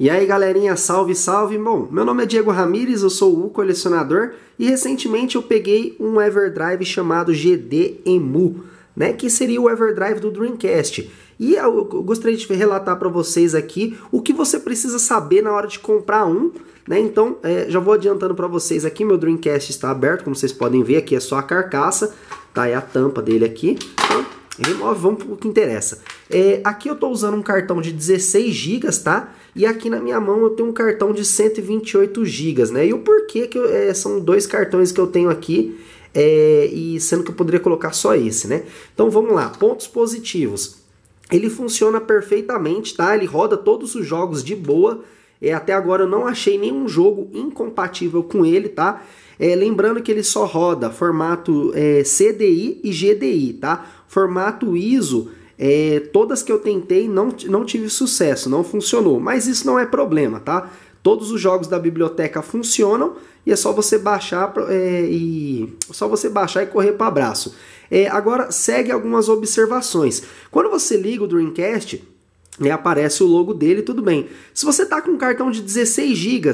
E aí galerinha, salve, salve! Bom, meu nome é Diego Ramires, eu sou o colecionador e recentemente eu peguei um Everdrive chamado EMU, né, que seria o Everdrive do Dreamcast. E eu gostaria de relatar para vocês aqui o que você precisa saber na hora de comprar um, né? Então, é, já vou adiantando para vocês aqui, meu Dreamcast está aberto, como vocês podem ver, aqui é só a carcaça, tá? aí é a tampa dele aqui, então, é vamos para o que interessa. É, aqui eu estou usando um cartão de 16 GB, tá? E aqui na minha mão eu tenho um cartão de 128 GB, né? E o porquê que eu, é, são dois cartões que eu tenho aqui, é, e sendo que eu poderia colocar só esse, né? Então vamos lá, pontos positivos. Ele funciona perfeitamente, tá? Ele roda todos os jogos de boa. É, até agora eu não achei nenhum jogo incompatível com ele, tá? É, lembrando que ele só roda formato é, CDI e GDI, tá? Formato ISO, é, todas que eu tentei não, não tive sucesso, não funcionou. Mas isso não é problema, tá? Todos os jogos da biblioteca funcionam e é só você baixar é, e só você baixar e correr para abraço. É, agora segue algumas observações. Quando você liga o Dreamcast, né, aparece o logo dele, tudo bem. Se você está com um cartão de 16 GB,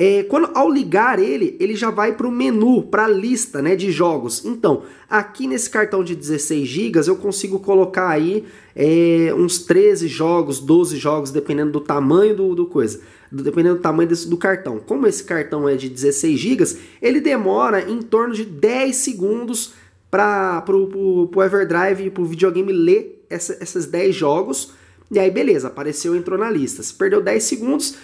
é, quando ao ligar ele, ele já vai para o menu, para a lista né, de jogos. Então, aqui nesse cartão de 16 GB eu consigo colocar aí é, uns 13 jogos, 12 jogos, dependendo do tamanho do, do coisa, dependendo do tamanho desse, do cartão. Como esse cartão é de 16 GB, ele demora em torno de 10 segundos para o Everdrive e para o videogame ler essa, esses 10 jogos. E aí, beleza, apareceu, entrou na lista. Se perdeu 10 segundos,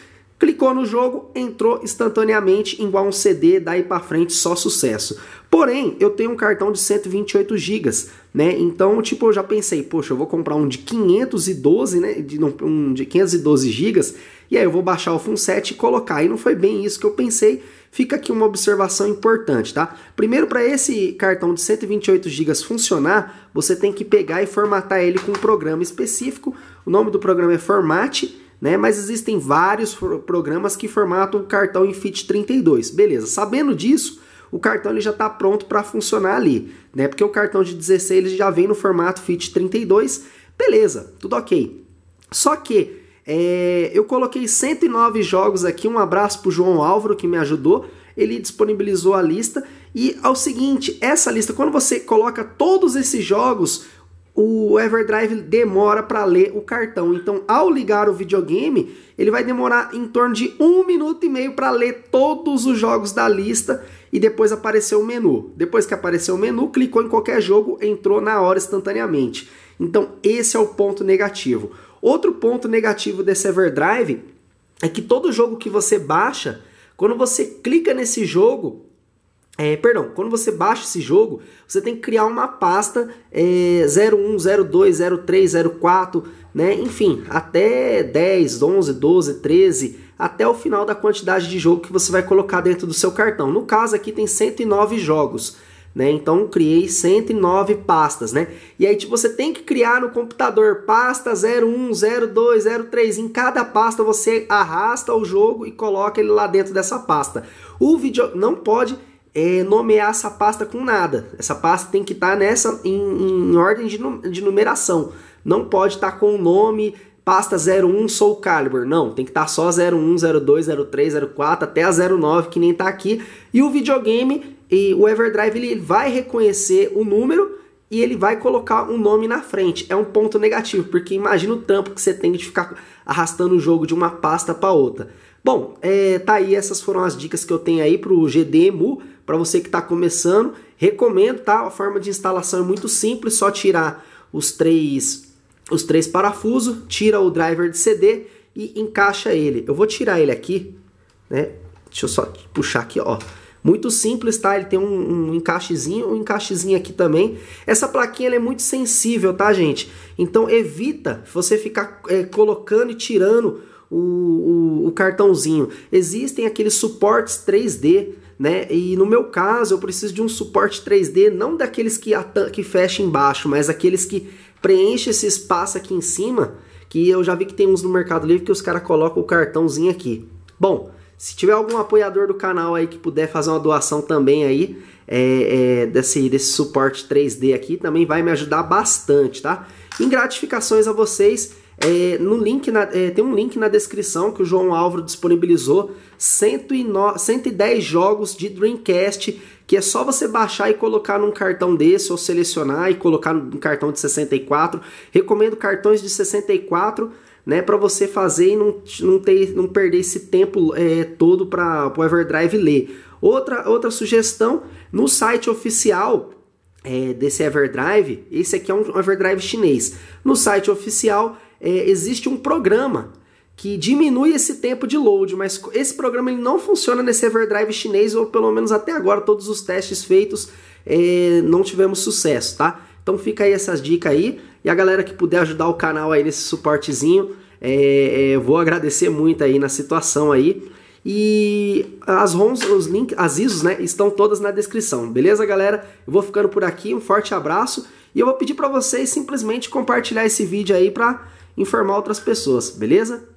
Clicou no jogo, entrou instantaneamente, igual um CD, daí para frente só sucesso. Porém, eu tenho um cartão de 128 GB, né? Então, tipo, eu já pensei, poxa, eu vou comprar um de 512, né? De, um de 512 GB, e aí eu vou baixar o FUN7 e colocar. E não foi bem isso que eu pensei. Fica aqui uma observação importante, tá? Primeiro, para esse cartão de 128 GB funcionar, você tem que pegar e formatar ele com um programa específico. O nome do programa é Formate né? Mas existem vários programas que formatam o cartão em FIT 32. Beleza, sabendo disso, o cartão ele já está pronto para funcionar ali, né? Porque o cartão de 16 ele já vem no formato FIT 32. Beleza, tudo ok. Só que é, eu coloquei 109 jogos aqui. Um abraço para o João Álvaro que me ajudou. Ele disponibilizou a lista. E ao é seguinte, essa lista, quando você coloca todos esses jogos, o Everdrive demora para ler o cartão. Então, ao ligar o videogame, ele vai demorar em torno de um minuto e meio para ler todos os jogos da lista e depois aparecer o menu. Depois que apareceu o menu, clicou em qualquer jogo, entrou na hora instantaneamente. Então, esse é o ponto negativo. Outro ponto negativo desse Everdrive é que todo jogo que você baixa, quando você clica nesse jogo, é, perdão, quando você baixa esse jogo, você tem que criar uma pasta é, 01, 02, 03, 04, né? enfim, até 10, 11, 12, 13, até o final da quantidade de jogo que você vai colocar dentro do seu cartão. No caso aqui tem 109 jogos. Né? Então criei 109 pastas, né? E aí tipo, você tem que criar no computador pasta 01, 02, 03. Em cada pasta você arrasta o jogo e coloca ele lá dentro dessa pasta. O vídeo não pode é, nomear essa pasta com nada. Essa pasta tem que estar tá nessa em, em ordem de, de, numeração. Não pode estar tá com o nome pasta 01 Soul Calibur. Não, tem que estar tá só 01, 02, 03, 04 até a 09 que nem está aqui. E o videogame e o EverDrive ele vai reconhecer o número e ele vai colocar um nome na frente. É um ponto negativo, porque imagina o tampo que você tem de ficar arrastando o jogo de uma pasta para outra. Bom, é, tá aí, essas foram as dicas que eu tenho aí pro GDMU. Para você que está começando, recomendo, tá? A forma de instalação é muito simples, só tirar os três os três parafusos, tira o driver de CD e encaixa ele. Eu vou tirar ele aqui, né? Deixa eu só puxar aqui, ó. Muito simples, tá? Ele tem um, um encaixezinho, um encaixezinho aqui também. Essa plaquinha é muito sensível, tá, gente? Então evita você ficar é, colocando e tirando o, o, o cartãozinho. Existem aqueles suportes 3D né? E no meu caso, eu preciso de um suporte 3D, não daqueles que, que fecha embaixo, mas aqueles que preenche esse espaço aqui em cima, que eu já vi que tem uns no Mercado Livre que os caras colocam o cartãozinho aqui. Bom, se tiver algum apoiador do canal aí que puder fazer uma doação também aí, é, é, desse, desse suporte 3D aqui, também vai me ajudar bastante, tá? Em gratificações a vocês, é, no link na, é, tem um link na descrição que o João Álvaro disponibilizou 109, 110 jogos de Dreamcast que é só você baixar e colocar num cartão desse ou selecionar e colocar num cartão de 64. Recomendo cartões de 64 né, para você fazer e não, não, ter, não perder esse tempo é, todo para o Everdrive ler. Outra, outra sugestão, no site oficial é, desse Everdrive, esse aqui é um Everdrive chinês. No site oficial é, existe um programa que diminui esse tempo de load, mas esse programa ele não funciona nesse Everdrive chinês, ou pelo menos até agora, todos os testes feitos é, não tivemos sucesso, tá? Então fica aí essas dicas aí, e a galera que puder ajudar o canal aí nesse suportezinho, é, é, vou agradecer muito aí na situação aí. E as ROMs, os links, as ISOs, né, estão todas na descrição, beleza, galera? Eu vou ficando por aqui, um forte abraço, e eu vou pedir para vocês simplesmente compartilhar esse vídeo aí para informar outras pessoas, beleza?